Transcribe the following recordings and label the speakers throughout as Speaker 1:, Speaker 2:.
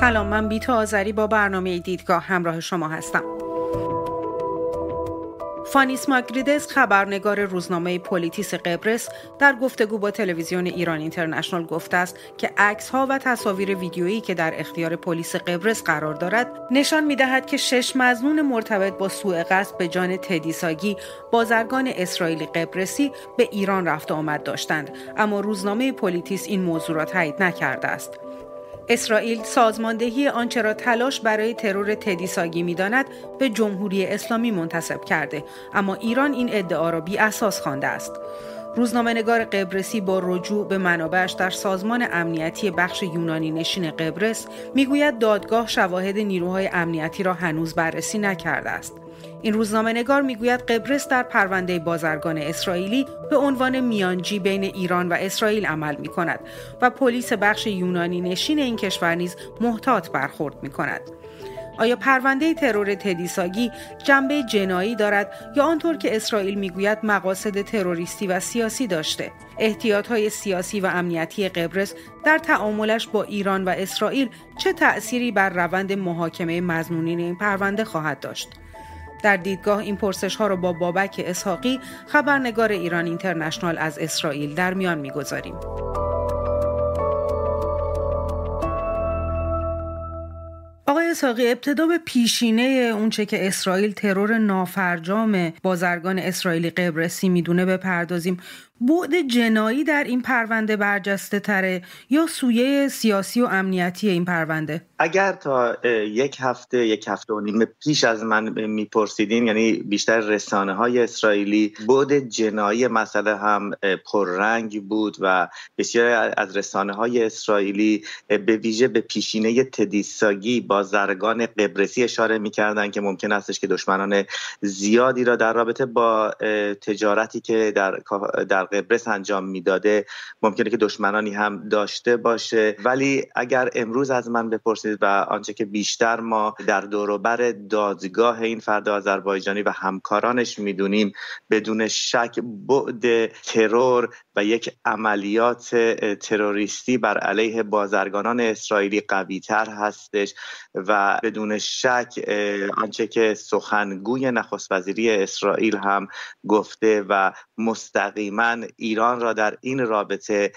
Speaker 1: سلام من بیتا آذری با برنامه دیدگاه همراه شما هستم فانیس ماگریدس خبرنگار روزنامه پلیتیس قبرس در گفتگو با تلویزیون ایران اینترنشنال گفته است که عکس ها و تصاویر ویدیویی که در اختیار پلیس قبرس قرار دارد نشان می که شش مزنون مرتبط با سوء قصد به جان تدیساگی بازرگان اسرائیلی قبرسی به ایران رفت آمد داشتند اما روزنامه پلیتیس این موضوع را تایید نکرده است اسرائیل سازماندهی آنچه را تلاش برای ترور تدیساگی میداند به جمهوری اسلامی منتصب کرده اما ایران این ادعا را بی اساس خوانده است روزنامهنگار قبرسی با رجوع به منابعش در سازمان امنیتی بخش یونانی نشین قبرس میگوید دادگاه شواهد نیروهای امنیتی را هنوز بررسی نکرده است این روزنامه نگار میگوید قبرس در پرونده بازرگان اسرائیلی به عنوان میانجی بین ایران و اسرائیل عمل می کند و پلیس بخش یونانی نشین این کشور نیز محتاط برخورد می کند. آیا پرونده ترور تدیساگی جنبه جنایی دارد یا آنطور که اسرائیل میگوید مقاصد تروریستی و سیاسی داشته احتیاط های سیاسی و امنیتی قبرس در تعاملش با ایران و اسرائیل چه تأثیری بر روند محاکمه مزمونین این پرونده خواهد داشت در دیدگاه این پرسش ها رو با بابک اسحاقی خبرنگار ایران اینترنشنال از اسرائیل در میان میگذاریم. آقای اسحاقی ابتدا به پیشینه اونچه که اسرائیل ترور نافرجام بازرگان اسرائیلی قبرسی میدونه بپردازیم بعد جنایی در این پرونده برجسته تره یا سویه سیاسی و امنیتی این پرونده
Speaker 2: اگر تا یک هفته یک هفته و نیم پیش از من میپرسیدین یعنی بیشتر رسانه های اسرائیلی بعد جنایی مسئله هم پررنگ بود و بسیار از رسانه های اسرائیلی به ویژه به پیشینه تدیساگی با زرگان قبرسی اشاره میکردن که ممکن استش که دشمنان زیادی را در رابطه با تجارتی که در, در قبرس انجام میداده ممکنه که دشمنانی هم داشته باشه ولی اگر امروز از من بپرسید و آنچه که بیشتر ما در دوروبر دادگاه این فرد آذربایجانی و همکارانش میدونیم بدون شک بعد ترور و یک عملیات تروریستی بر علیه بازرگانان اسرائیلی قوی تر هستش و بدون شک آنچه که سخنگوی نخست وزیری اسرائیل هم گفته و مستقیما ایران را در این رابطه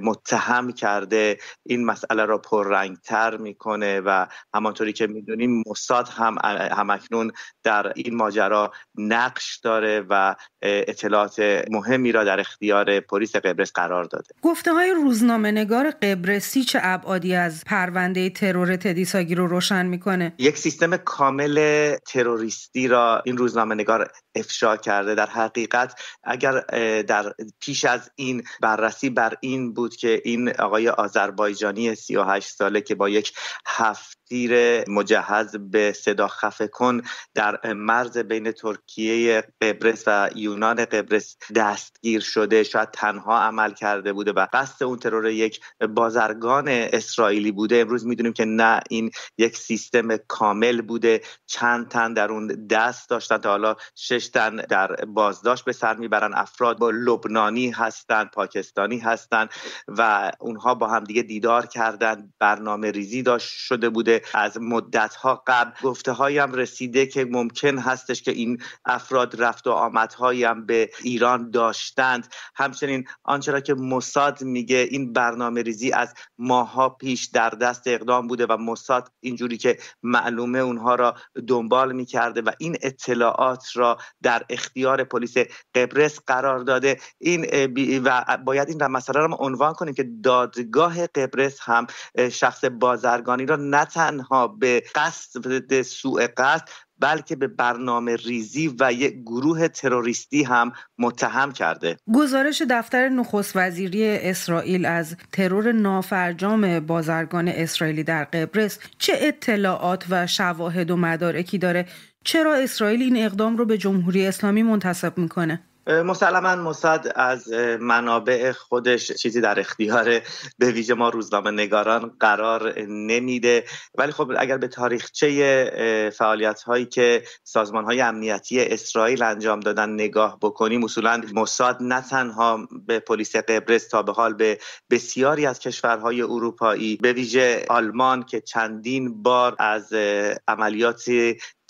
Speaker 2: متهم کرده این مسئله را پررنگتر میکنه و همانطوری که میدونیم موساد هم همکنون در این ماجرا نقش داره و اطلاعات مهمی را در اختیار پلیس قبرس قرار داده
Speaker 1: گفته های روزنامه نگار قبرسی چه ابعادی از پرونده ترور تدیساگی رو روشن میکنه
Speaker 2: یک سیستم کامل تروریستی را این روزنامه نگار افشا کرده در حقیقت اگر در پیش از این بررسی بر این بود که این آقای آذربایجانی 38 ساله که با یک هفت مسیر مجهز به صدا خفه کن در مرز بین ترکیه قبرس و یونان قبرس دستگیر شده شاید تنها عمل کرده بوده و قصد اون ترور یک بازرگان اسرائیلی بوده امروز میدونیم که نه این یک سیستم کامل بوده چند تن در اون دست داشتن تا حالا شش تن در بازداشت به سر میبرن افراد با لبنانی هستن پاکستانی هستند و اونها با هم دیگه دیدار کردن برنامه ریزی داشت شده بوده از مدت ها قبل گفته هایم رسیده که ممکن هستش که این افراد رفت و آمد هایم به ایران داشتند همچنین آنچه را که موساد میگه این برنامه ریزی از ماها پیش در دست اقدام بوده و موساد اینجوری که معلومه اونها را دنبال میکرده و این اطلاعات را در اختیار پلیس قبرس قرار داده این و باید این مسئله را ما عنوان کنیم که دادگاه قبرس هم شخص بازرگانی را نه تنها به قصد سوء قصد بلکه به برنامه ریزی و یک گروه تروریستی هم متهم کرده
Speaker 1: گزارش دفتر نخست وزیری اسرائیل از ترور نافرجام بازرگان اسرائیلی در قبرس چه اطلاعات و شواهد و مدارکی داره چرا اسرائیل این اقدام رو به جمهوری اسلامی منتسب میکنه
Speaker 2: مسلما مصد از منابع خودش چیزی در اختیار به ویژه ما روزنامه نگاران قرار نمیده ولی خب اگر به تاریخچه فعالیت هایی که سازمان های امنیتی اسرائیل انجام دادن نگاه بکنیم اصولا مصاد نه تنها به پلیس قبرس تا به حال به بسیاری از کشورهای اروپایی به ویژه آلمان که چندین بار از عملیات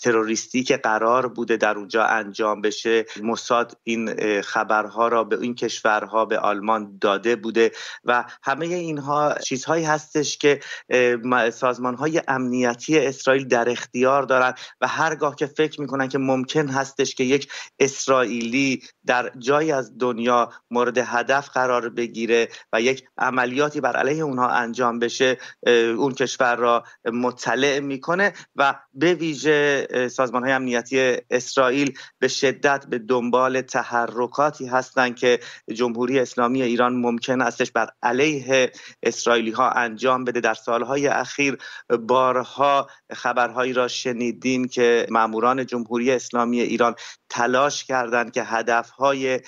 Speaker 2: تروریستی که قرار بوده در اونجا انجام بشه موساد این خبرها را به این کشورها به آلمان داده بوده و همه اینها چیزهایی هستش که سازمانهای امنیتی اسرائیل در اختیار دارند و هرگاه که فکر میکنن که ممکن هستش که یک اسرائیلی در جایی از دنیا مورد هدف قرار بگیره و یک عملیاتی بر علیه اونها انجام بشه اون کشور را مطلع میکنه و به ویژه سازمان های امنیتی اسرائیل به شدت به دنبال تحرکاتی هستند که جمهوری اسلامی ایران ممکن استش بر علیه اسرائیلی ها انجام بده در سالهای اخیر بارها خبرهایی را شنیدیم که ماموران جمهوری اسلامی ایران تلاش کردند که هدفهای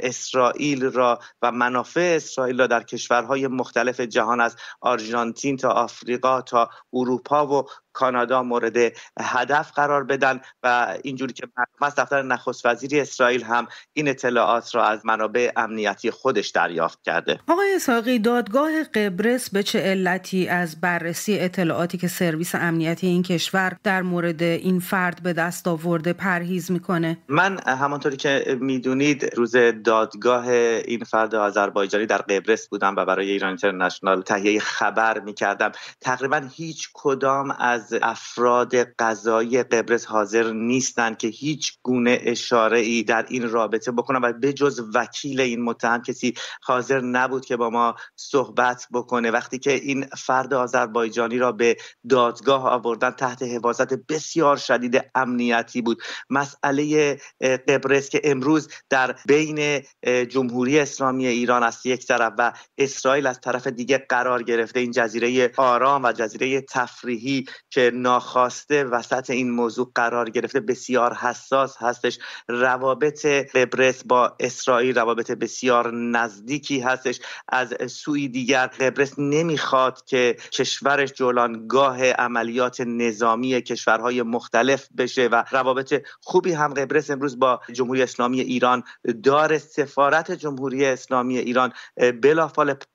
Speaker 2: اسرائیل را و منافع اسرائیل را در کشورهای مختلف جهان از آرژانتین تا آفریقا تا اروپا و کانادا مورد هدف قرار بدن و اینجوری که است دفتر نخست وزیری اسرائیل هم این اطلاعات را از منابع امنیتی خودش دریافت کرده
Speaker 1: آقای ساقی دادگاه قبرس به چه علتی از بررسی اطلاعاتی که سرویس امنیتی این کشور در مورد این فرد به دست آورده پرهیز میکنه
Speaker 2: من همانطوری که میدونید روز دادگاه این فرد آذربایجانی در قبرس بودم و برای ایران اینترنشنال تهیه خبر میکردم تقریبا هیچ کدام از افراد قضایی قبرس حاضر نیستند که هیچ گونه اشاره ای در این رابطه بکنم و به جز وکیل این متهم کسی حاضر نبود که با ما صحبت بکنه وقتی که این فرد آذربایجانی را به دادگاه آوردن تحت حفاظت بسیار شدید امنیتی بود مسئله قبرس که امروز در بین جمهوری اسلامی ایران از یک طرف و اسرائیل از طرف دیگه قرار گرفته این جزیره آرام و جزیره تفریحی که ناخواسته وسط این موضوع قرار گرفته بسیار حساس هستش روابط قبرس با اسرائیل روابط بسیار نزدیکی هستش از سوی دیگر قبرس نمیخواد که کشورش جولانگاه عملیات نظامی کشورهای مختلف بشه و روابط خوبی هم قبرس امروز با جمهوری اسلامی ایران دار سفارت جمهوری اسلامی ایران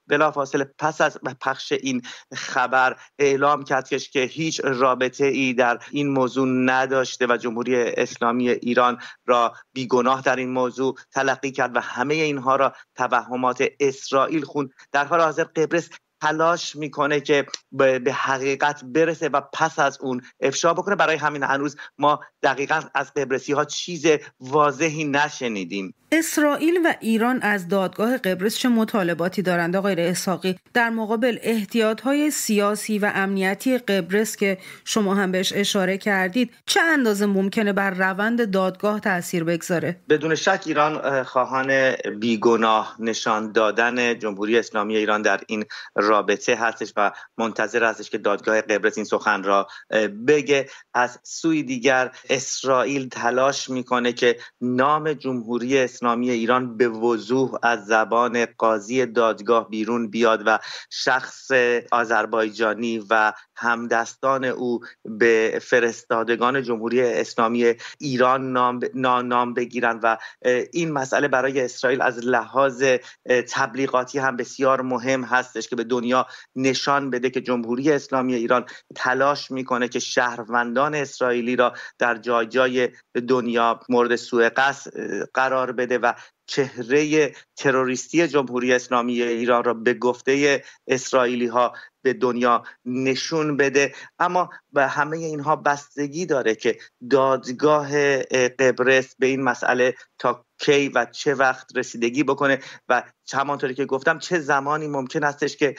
Speaker 2: بلافاصله پس از پخش این خبر اعلام کرد که هیچ رابطه ای در این موضوع نداشته و جمهوری اسلامی ایران را بیگناه در این موضوع تلقی کرد و همه اینها را توهمات اسرائیل خوند در حال حاضر قبرس تلاش میکنه که به حقیقت برسه و پس از اون افشا بکنه برای همین هنوز ما دقیقا از قبرسی ها چیز واضحی نشنیدیم
Speaker 1: اسرائیل و ایران از دادگاه قبرس چه مطالباتی دارند آقای اساقی در مقابل احتیاط های سیاسی و امنیتی قبرس که شما هم بهش اشاره کردید چه اندازه ممکنه بر روند دادگاه تاثیر بگذاره
Speaker 2: بدون شک ایران خواهان بیگناه نشان دادن جمهوری اسلامی ایران در این رابطه هستش و منتظر هستش که دادگاه قبرس این سخن را بگه از سوی دیگر اسرائیل تلاش میکنه که نام جمهوری اسلامی ایران به وضوح از زبان قاضی دادگاه بیرون بیاد و شخص آذربایجانی و همدستان او به فرستادگان جمهوری اسلامی ایران نام, نام بگیرن و این مسئله برای اسرائیل از لحاظ تبلیغاتی هم بسیار مهم هستش که به دنیا نشان بده که جمهوری اسلامی ایران تلاش میکنه که شهروندان اسرائیلی را در جای جای دنیا مورد سوء قصد قرار بده و چهره تروریستی جمهوری اسلامی ایران را به گفته اسرائیلی ها به دنیا نشون بده اما به همه اینها بستگی داره که دادگاه قبرس به این مسئله تا کی و چه وقت رسیدگی بکنه و همانطوری که گفتم چه زمانی ممکن استش که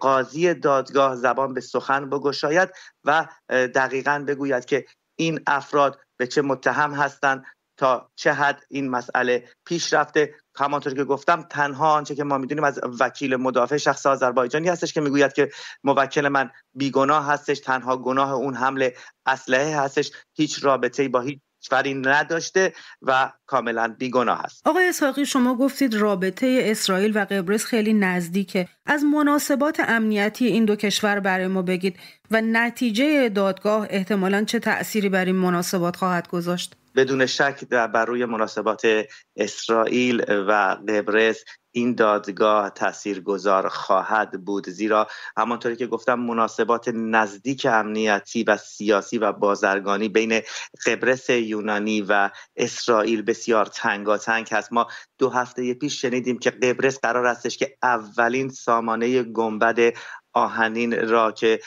Speaker 2: قاضی دادگاه زبان به سخن بگشاید و دقیقا بگوید که این افراد به چه متهم هستند تا چه حد این مسئله پیش رفته همانطور که گفتم تنها آنچه که ما میدونیم از وکیل مدافع شخص آذربایجانی هستش که میگوید که موکل من بیگناه هستش تنها گناه اون حمله اسلحه هستش هیچ رابطه با هیچ کشوری نداشته و کاملا بیگناه است
Speaker 1: آقای اسحاقی شما گفتید رابطه اسرائیل و قبرس خیلی نزدیکه از مناسبات امنیتی این دو کشور برای ما بگید و نتیجه دادگاه احتمالا چه تأثیری بر این مناسبات خواهد گذاشت
Speaker 2: بدون شک بر روی مناسبات اسرائیل و قبرس این دادگاه تاثیرگذار خواهد بود زیرا همانطوری که گفتم مناسبات نزدیک امنیتی و سیاسی و بازرگانی بین قبرس یونانی و اسرائیل بسیار تنگاتنگ هست ما دو هفته پیش شنیدیم که قبرس قرار استش که اولین سامانه گنبد آهنین را که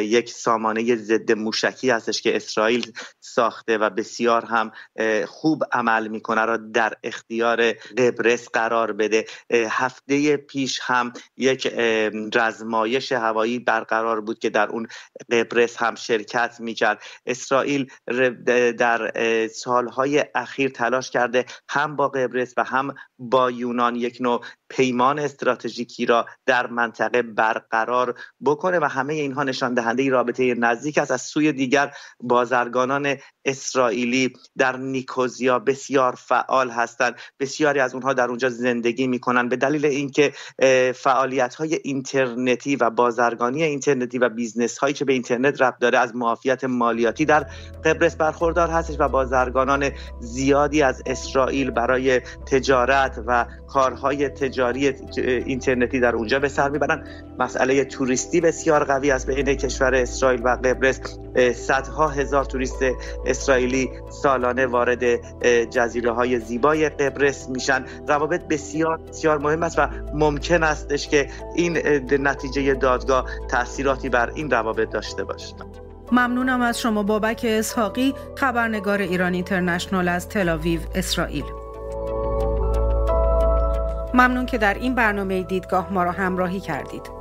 Speaker 2: یک سامانه ضد موشکی هستش که اسرائیل ساخته و بسیار هم خوب عمل میکنه را در اختیار قبرس قرار بده هفته پیش هم یک رزمایش هوایی برقرار بود که در اون قبرس هم شرکت میکرد اسرائیل در سالهای اخیر تلاش کرده هم با قبرس و هم با یونان یک نوع پیمان استراتژیکی را در منطقه برقرار بکنه و همه اینها نشان دهنده رابطه نزدیک است از سوی دیگر بازرگانان اسرائیلی در نیکوزیا بسیار فعال هستند بسیاری از اونها در اونجا زندگی میکنن به دلیل اینکه فعالیت های اینترنتی و بازرگانی اینترنتی و بیزنس هایی که به اینترنت ربط داره از معافیت مالیاتی در قبرس برخوردار هستش و بازرگانان زیادی از اسرائیل برای تجارت و کارهای تجاری اینترنتی در اونجا به سر میبرن مسئله توریستی بسیار قوی است بین کشور اسرائیل و قبرس صدها هزار توریست اسرائیلی سالانه وارد جزیره های زیبای قبرس میشن روابط بسیار بسیار مهم است و ممکن استش که این نتیجه دادگاه تاثیراتی بر این روابط داشته باشد
Speaker 1: ممنونم از شما بابک اسحاقی خبرنگار ایران اینترنشنال از تلاویو اسرائیل ممنون که در این برنامه دیدگاه ما را همراهی کردید